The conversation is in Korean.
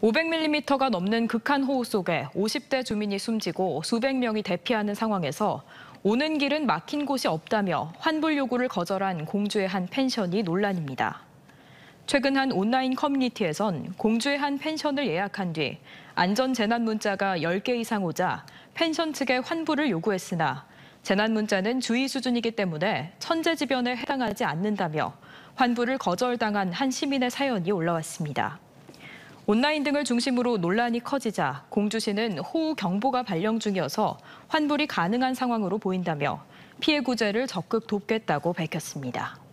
500mm가 넘는 극한 호우 속에 50대 주민이 숨지고 수백 명이 대피하는 상황에서 오는 길은 막힌 곳이 없다며 환불 요구를 거절한 공주의 한 펜션이 논란입니다. 최근 한 온라인 커뮤니티에선 공주의 한 펜션을 예약한 뒤 안전 재난 문자가 10개 이상 오자 펜션 측에 환불을 요구했으나 재난 문자는 주의 수준이기 때문에 천재지변에 해당하지 않는다며 환불을 거절당한 한 시민의 사연이 올라왔습니다. 온라인 등을 중심으로 논란이 커지자 공주시는 호우 경보가 발령 중이어서 환불이 가능한 상황으로 보인다며 피해 구제를 적극 돕겠다고 밝혔습니다.